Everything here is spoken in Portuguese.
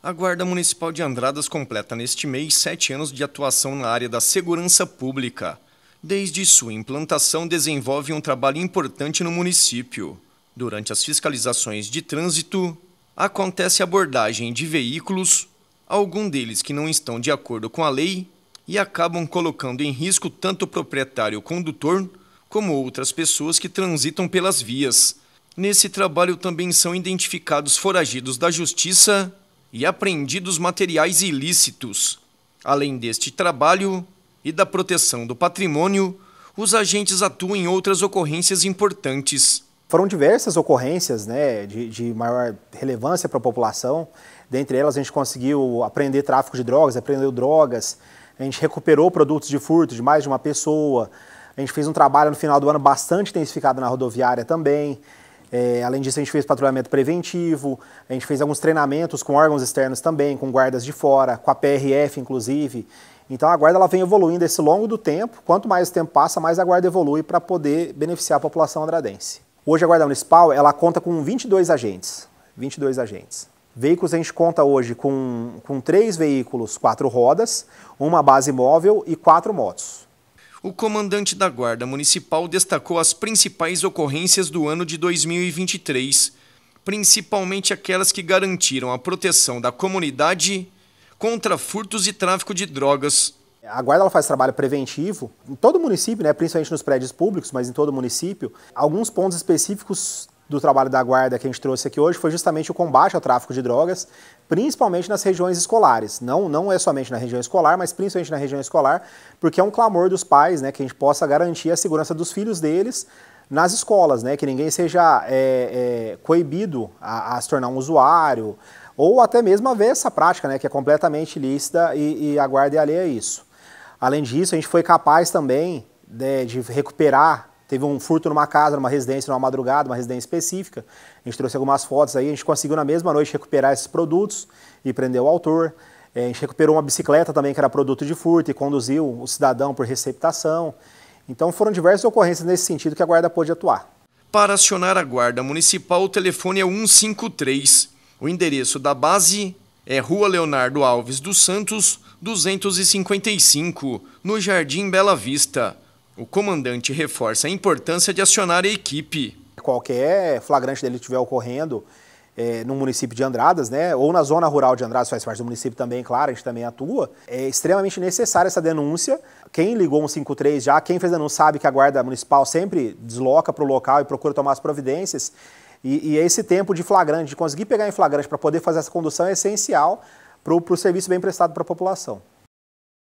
A Guarda Municipal de Andradas completa neste mês sete anos de atuação na área da segurança pública. Desde sua implantação, desenvolve um trabalho importante no município. Durante as fiscalizações de trânsito, acontece abordagem de veículos, algum deles que não estão de acordo com a lei e acabam colocando em risco tanto o proprietário condutor como outras pessoas que transitam pelas vias. Nesse trabalho também são identificados foragidos da justiça e apreendidos materiais ilícitos. Além deste trabalho e da proteção do patrimônio, os agentes atuam em outras ocorrências importantes. Foram diversas ocorrências né, de, de maior relevância para a população. Dentre elas, a gente conseguiu apreender tráfico de drogas, apreendeu drogas, a gente recuperou produtos de furto de mais de uma pessoa. A gente fez um trabalho no final do ano bastante intensificado na rodoviária também. É, além disso, a gente fez patrulhamento preventivo, a gente fez alguns treinamentos com órgãos externos também, com guardas de fora, com a PRF, inclusive. Então, a guarda ela vem evoluindo esse longo do tempo. Quanto mais o tempo passa, mais a guarda evolui para poder beneficiar a população andradense. Hoje, a guarda municipal ela conta com 22 agentes. 22 agentes. Veículos a gente conta hoje com, com três veículos, quatro rodas, uma base móvel e quatro motos. O comandante da Guarda Municipal destacou as principais ocorrências do ano de 2023, principalmente aquelas que garantiram a proteção da comunidade contra furtos e tráfico de drogas. A guarda faz trabalho preventivo em todo o município, né, principalmente nos prédios públicos, mas em todo o município. Alguns pontos específicos do trabalho da guarda que a gente trouxe aqui hoje foi justamente o combate ao tráfico de drogas, principalmente nas regiões escolares. Não, não é somente na região escolar, mas principalmente na região escolar, porque é um clamor dos pais né, que a gente possa garantir a segurança dos filhos deles nas escolas, né, que ninguém seja é, é, coibido a, a, se tornar um usuário, ou até mesmo a ver essa prática, né, que é completamente ilícita e, e a guarda é alheia a isso. Além disso, a gente foi capaz também de, né, de recuperar Teve um furto numa casa, numa residência, numa madrugada, uma residência específica. A gente trouxe algumas fotos aí, a gente conseguiu na mesma noite recuperar esses produtos e prender o autor. É, a gente recuperou uma bicicleta também que era produto de furto e conduziu o cidadão por receptação. Então foram diversas ocorrências nesse sentido que a guarda pôde atuar. Para acionar a guarda municipal, o telefone é 153. O endereço da base é Rua Leonardo Alves dos Santos, 255, no Jardim Bela Vista. O comandante reforça a importância de acionar a equipe. Qualquer flagrante dele estiver ocorrendo é, no município de Andradas, né, ou na zona rural de Andradas, faz parte do município também, claro, a gente também atua, é extremamente necessária essa denúncia. Quem ligou 153 já, quem fez a denúncia sabe que a Guarda Municipal sempre desloca para o local e procura tomar as providências. E, e é esse tempo de flagrante, de conseguir pegar em flagrante para poder fazer essa condução é essencial para o serviço bem prestado para a população.